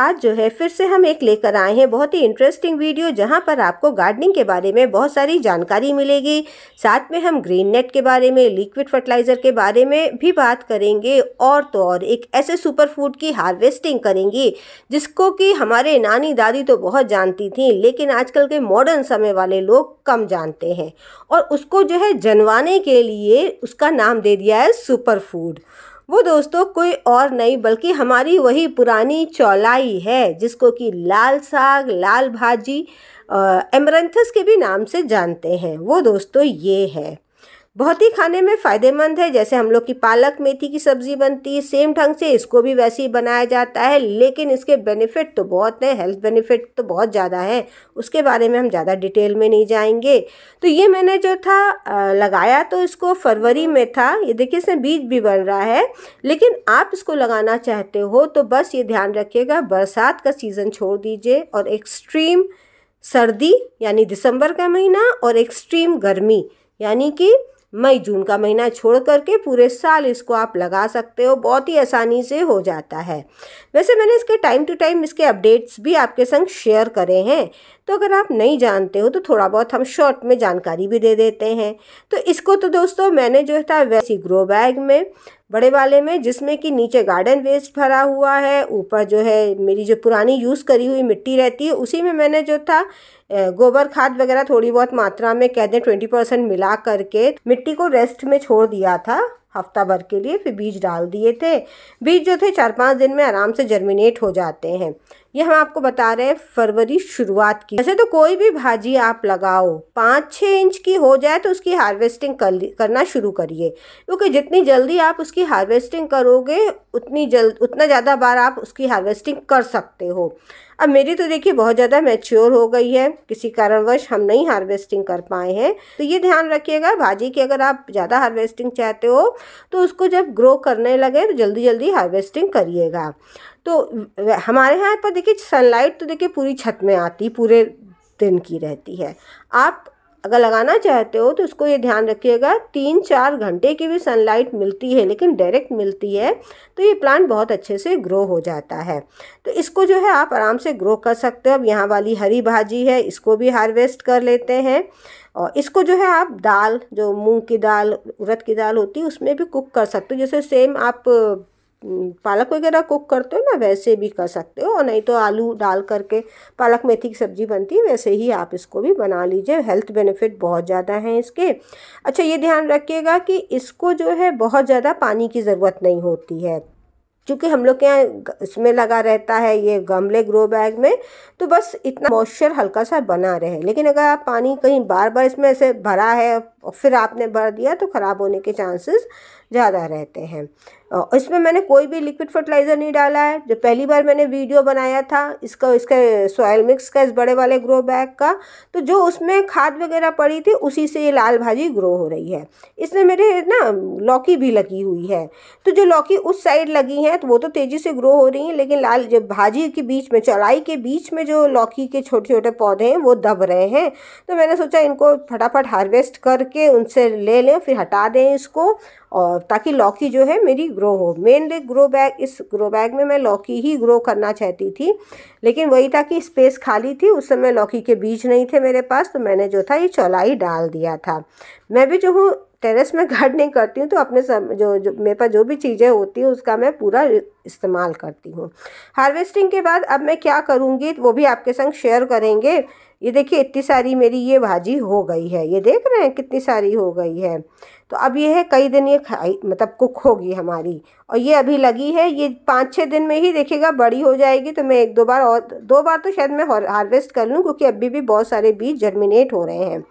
आज जो है फिर से हम एक लेकर आए हैं बहुत ही इंटरेस्टिंग वीडियो जहां पर आपको गार्डनिंग के बारे में बहुत सारी जानकारी मिलेगी साथ में हम ग्रीन नेट के बारे में लिक्विड फर्टिलाइज़र के बारे में भी बात करेंगे और तो और एक ऐसे सुपर फूड की हार्वेस्टिंग करेंगी जिसको कि हमारे नानी दादी तो बहुत जानती थी लेकिन आजकल के मॉडर्न समय वाले लोग कम जानते हैं और उसको जो है जनवाने के लिए उसका नाम दे दिया है सुपर फूड वो दोस्तों कोई और नहीं बल्कि हमारी वही पुरानी चौलाई है जिसको कि लाल साग लाल भाजी एमरेंथस के भी नाम से जानते हैं वो दोस्तों ये है बहुत ही खाने में फ़ायदेमंद है जैसे हम लोग की पालक मेथी की सब्ज़ी बनती है सेम ढंग से इसको भी वैसे ही बनाया जाता है लेकिन इसके बेनिफिट तो बहुत हैं हेल्थ बेनिफिट तो बहुत ज़्यादा है उसके बारे में हम ज़्यादा डिटेल में नहीं जाएंगे तो ये मैंने जो था लगाया तो इसको फरवरी में था ये देखिए इसमें बीज भी बन रहा है लेकिन आप इसको लगाना चाहते हो तो बस ये ध्यान रखिएगा बरसात का सीज़न छोड़ दीजिए और एक्स्ट्रीम सर्दी यानी दिसंबर का महीना और एक्स्ट्रीम गर्मी यानी कि मई जून का महीना छोड़ करके पूरे साल इसको आप लगा सकते हो बहुत ही आसानी से हो जाता है वैसे मैंने इसके टाइम टू टाइम इसके अपडेट्स भी आपके संग शेयर करे हैं तो अगर आप नहीं जानते हो तो थोड़ा बहुत हम शॉर्ट में जानकारी भी दे देते हैं तो इसको तो दोस्तों मैंने जो था वैसी ग्रो बैग में बड़े वाले में जिसमें कि नीचे गार्डन वेस्ट भरा हुआ है ऊपर जो है मेरी जो पुरानी यूज़ करी हुई मिट्टी रहती है उसी में मैंने जो था गोबर खाद वगैरह थोड़ी बहुत मात्रा में कह दें ट्वेंटी परसेंट मिला करके मिट्टी को रेस्ट में छोड़ दिया था हफ्ता भर के लिए फिर बीज डाल दिए थे बीज जो थे चार पाँच दिन में आराम से जर्मिनेट हो जाते हैं ये हम आपको बता रहे हैं फरवरी शुरुआत की वैसे तो कोई भी भाजी आप लगाओ पाँच छः इंच की हो जाए तो उसकी हार्वेस्टिंग कर करना शुरू करिए क्योंकि जितनी जल्दी आप उसकी हार्वेस्टिंग करोगे उतनी जल्द उतना ज़्यादा बार आप उसकी हार्वेस्टिंग कर सकते हो अब मेरी तो देखिए बहुत ज़्यादा मैच्योर हो गई है किसी कारणवश हम नहीं हार्वेस्टिंग कर पाए हैं तो ये ध्यान रखिएगा भाजी की अगर आप ज़्यादा हार्वेस्टिंग चाहते हो तो उसको जब ग्रो करने लगे तो जल्दी जल्दी हार्वेस्टिंग करिएगा तो हमारे यहाँ पर देखिए सनलाइट तो देखिए पूरी छत में आती पूरे दिन की रहती है आप अगर लगाना चाहते हो तो उसको ये ध्यान रखिएगा तीन चार घंटे की भी सनलाइट मिलती है लेकिन डायरेक्ट मिलती है तो ये प्लांट बहुत अच्छे से ग्रो हो जाता है तो इसको जो है आप आराम से ग्रो कर सकते हो अब यहाँ वाली हरी भाजी है इसको भी हार्वेस्ट कर लेते हैं और इसको जो है आप दाल जो मूंग की दाल उड़द की दाल होती है उसमें भी कुक कर सकते हो जैसे सेम आप पालक वगैरह कुक करते हो ना वैसे भी कर सकते हो और नहीं तो आलू डाल करके पालक मेथी की सब्ज़ी बनती है वैसे ही आप इसको भी बना लीजिए हेल्थ बेनिफिट बहुत ज़्यादा हैं इसके अच्छा ये ध्यान रखिएगा कि इसको जो है बहुत ज़्यादा पानी की ज़रूरत नहीं होती है क्योंकि हम लोग के यहाँ इसमें लगा रहता है ये गमले ग्रो बैग में तो बस इतना मॉइस्चर हल्का सा बना रहे लेकिन अगर आप पानी कहीं बार बार इसमें ऐसे भरा है और फिर आपने भर दिया तो ख़राब होने के चांसेस ज़्यादा रहते हैं इसमें मैंने कोई भी लिक्विड फर्टिलाइज़र नहीं डाला है जो पहली बार मैंने वीडियो बनाया था इसका इसका सॉयल मिक्स का इस बड़े वाले ग्रो बैग का तो जो उसमें खाद वगैरह पड़ी थी उसी से ये लाल भाजी ग्रो हो रही है इसमें मेरे ना लौकी भी लगी हुई है तो जो लौकी उस साइड लगी हैं तो वो तो तेज़ी से ग्रो हो रही हैं लेकिन लाल जब भाजी के बीच में चौड़ाई के बीच में जो लौकी के छोटे छोटे पौधे हैं वो दब रहे हैं तो मैंने सोचा इनको फटाफट हार्वेस्ट करके उनसे ले लें फिर हटा दें इसको और ताकि लौकी जो है मेरी ग्रो हो मेनली ग्रो बैग इस ग्रो बैग में मैं लौकी ही ग्रो करना चाहती थी लेकिन वही था कि स्पेस खाली थी उस समय लौकी के बीज नहीं थे मेरे पास तो मैंने जो था ये चौलाई डाल दिया था मैं भी जो हूँ टेरेस में गार्डनिंग करती हूँ तो अपने सब जो जो मेरे पास जो भी चीज़ें होती हैं उसका मैं पूरा इस्तेमाल करती हूँ हार्वेस्टिंग के बाद अब मैं क्या करूँगी वो भी आपके संग शेयर करेंगे ये देखिए इतनी सारी मेरी ये भाजी हो गई है ये देख रहे हैं कितनी सारी हो गई है तो अब ये है कई दिन ये खाई मतलब कुक होगी हमारी और ये अभी लगी है ये पाँच छः दिन में ही देखिएगा बड़ी हो जाएगी तो मैं एक दो बार और दो बार तो शायद मैं हार्वेस्ट कर लूँ क्योंकि अभी भी बहुत सारे बीज जर्मिनेट हो रहे हैं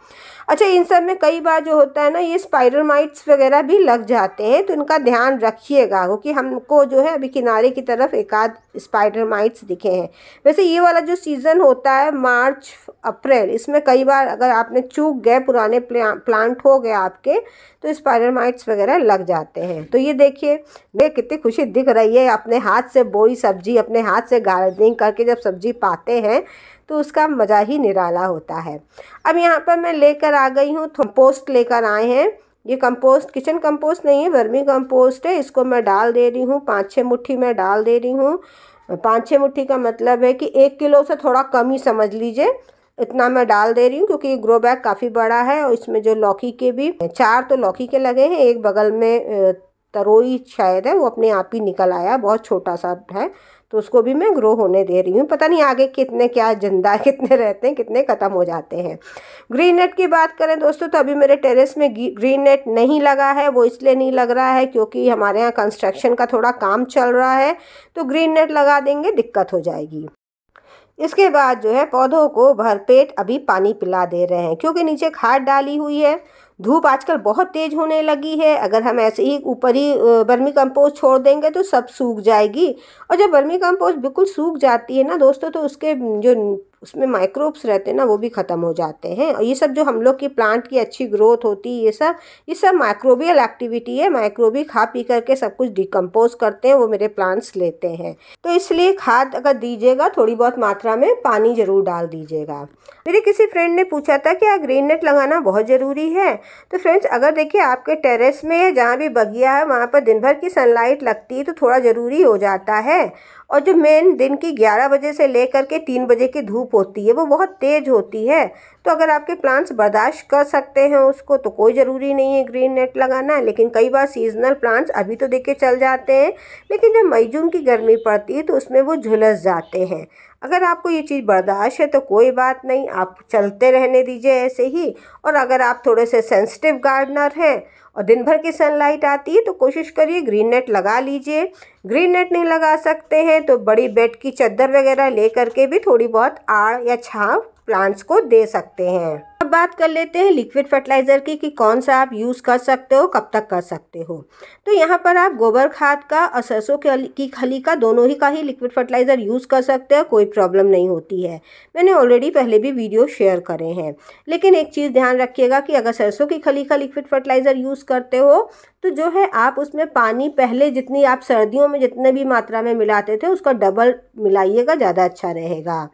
अच्छा इन सब में कई बार जो होता है ना ये स्पाइडर माइट्स वगैरह भी लग जाते हैं तो इनका ध्यान रखिएगा क्योंकि हमको जो है अभी किनारे की तरफ एक आध स्पाइडर माइट्स दिखे हैं वैसे ये वाला जो सीज़न होता है मार्च अप्रैल इसमें कई बार अगर आपने चूक गए पुराने प्ला, प्लांट हो गए आपके तो स्पाइडर माइट्स वगैरह लग जाते हैं तो ये देखिए ये कितनी खुशी दिख रही है अपने हाथ से बोई सब्जी अपने हाथ से गार्डनिंग करके जब सब्जी पाते हैं तो उसका मज़ा ही निराला होता है अब यहाँ पर मैं लेकर आ गई हूँ पोस्ट लेकर आए हैं ये कंपोस्ट किचन कंपोस्ट नहीं है वर्मी कंपोस्ट है इसको मैं डाल दे रही हूँ पाँच छः मुट्ठी मैं डाल दे रही हूँ पाँच छः मुट्ठी का मतलब है कि एक किलो से थोड़ा कम ही समझ लीजिए इतना मैं डाल दे रही हूँ क्योंकि ग्रो बैग काफ़ी बड़ा है और इसमें जो लौकी के भी चार तो लौकी के लगे हैं एक बगल में तरोई शायद है वो अपने आप ही निकल आया बहुत छोटा सा है तो उसको भी मैं ग्रो होने दे रही हूँ पता नहीं आगे कितने क्या जिंदा कितने रहते हैं कितने ख़त्म हो जाते हैं ग्रीन नेट की बात करें दोस्तों तो अभी मेरे टेरेस में ग्रीन नेट नहीं लगा है वो इसलिए नहीं लग रहा है क्योंकि हमारे यहाँ कंस्ट्रक्शन का थोड़ा काम चल रहा है तो ग्रीन नेट लगा देंगे दिक्कत हो जाएगी इसके बाद जो है पौधों को भरपेट अभी पानी पिला दे रहे हैं क्योंकि नीचे खाद डाली हुई है धूप आजकल बहुत तेज़ होने लगी है अगर हम ऐसे ही ऊपर ही बर्मी कंपोस्ट छोड़ देंगे तो सब सूख जाएगी और जब बर्मी कंपोस्ट बिल्कुल सूख जाती है ना दोस्तों तो उसके जो उसमें माइक्रोब्स रहते हैं ना वो भी ख़त्म हो जाते हैं और ये सब जो हम लोग की प्लांट की अच्छी ग्रोथ होती है ये सब ये सब माइक्रोबियल एक्टिविटी है माइक्रोबी खा पी करके सब कुछ डिकम्पोज करते हैं वो मेरे प्लांट्स लेते हैं तो इसलिए खाद अगर दीजिएगा थोड़ी बहुत मात्रा में पानी ज़रूर डाल दीजिएगा मेरे किसी फ्रेंड ने पूछा था कि यार ग्रीन नेट लगाना बहुत ज़रूरी है तो फ्रेंड्स अगर देखिए आपके टेरेस में या जहाँ भी बगिया है वहाँ पर दिन भर की सनलाइट लगती है तो थोड़ा ज़रूरी हो जाता है और जो मेन दिन की ग्यारह बजे से लेकर के तीन बजे की धूप होती है वो बहुत तेज़ होती है तो अगर आपके प्लांट्स बर्दाश्त कर सकते हैं उसको तो कोई ज़रूरी नहीं है ग्रीन नेट लगाना लेकिन कई बार सीजनल प्लांट्स अभी तो देखे चल जाते हैं लेकिन जब मई जून की गर्मी पड़ती है तो उसमें वो झुलस जाते हैं अगर आपको ये चीज़ बर्दाश्त है तो कोई बात नहीं आप चलते रहने दीजिए ऐसे ही और अगर आप थोड़े से सेंसिटिव गार्डनर हैं और दिन भर की सनलाइट आती है तो कोशिश करिए ग्रीन नेट लगा लीजिए ग्रीन नेट नहीं लगा सकते हैं तो बड़ी बेड की चादर वगैरह ले करके भी थोड़ी बहुत आड़ या छाँव प्लांट्स को दे सकते हैं अब बात कर लेते हैं लिक्विड फर्टिलाइज़र की कि कौन सा आप यूज़ कर सकते हो कब तक कर सकते हो तो यहाँ पर आप गोबर खाद का और सरसों की खली का दोनों ही का ही लिक्विड फर्टिलाइज़र यूज़ कर सकते हो कोई प्रॉब्लम नहीं होती है मैंने ऑलरेडी पहले भी वीडियो शेयर करे हैं लेकिन एक चीज़ ध्यान रखिएगा कि अगर सरसों की खली का लिक्विड फर्टिलाइज़र यूज़ करते हो तो जो है आप उसमें पानी पहले जितनी आप सर्दियों में जितने भी मात्रा में मिलाते थे उसका डबल मिलाइएगा ज़्यादा अच्छा रहेगा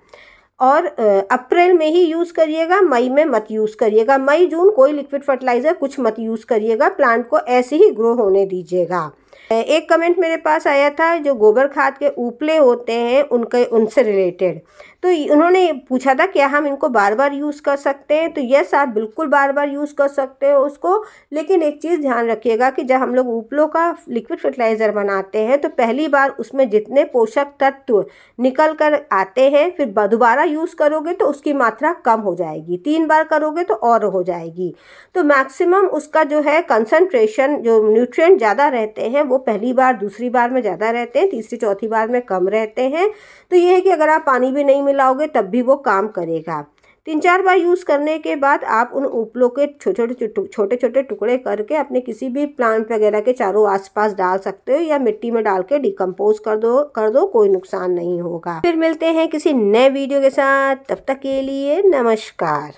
और अप्रैल में ही यूज़ करिएगा मई में मत यूज़ करिएगा मई जून कोई लिक्विड फर्टिलाइज़र कुछ मत यूज़ करिएगा प्लांट को ऐसे ही ग्रो होने दीजिएगा एक कमेंट मेरे पास आया था जो गोबर खाद के उपले होते हैं उनके उनसे रिलेटेड तो उन्होंने पूछा था क्या हम इनको बार बार यूज़ कर सकते हैं तो यस आप बिल्कुल बार बार यूज़ कर सकते हो उसको लेकिन एक चीज़ ध्यान रखिएगा कि जब हम लोग उपलों का लिक्विड फर्टिलाइज़र बनाते हैं तो पहली बार उसमें जितने पोषक तत्व निकल कर आते हैं फिर दोबारा यूज़ करोगे तो उसकी मात्रा कम हो जाएगी तीन बार करोगे तो और हो जाएगी तो मैक्सिमम उसका जो है कंसनट्रेशन जो न्यूट्रिय ज़्यादा रहते हैं हैं वो पहली बार दूसरी बार में ज़्यादा रहते हैं तीसरी चौथी बार में कम रहते हैं तो ये है कि अगर आप पानी भी नहीं मिलाओगे तब भी वो काम करेगा तीन चार बार यूज़ करने के बाद आप उन उपलों के छोटे छोटे छोटे छोटे टुकड़े करके अपने किसी भी प्लांट वगैरह के चारों आसपास डाल सकते हो या मिट्टी में डाल के डिकम्पोज कर दो कर दो कोई नुकसान नहीं होगा फिर मिलते हैं किसी नए वीडियो के साथ तब तक के लिए नमस्कार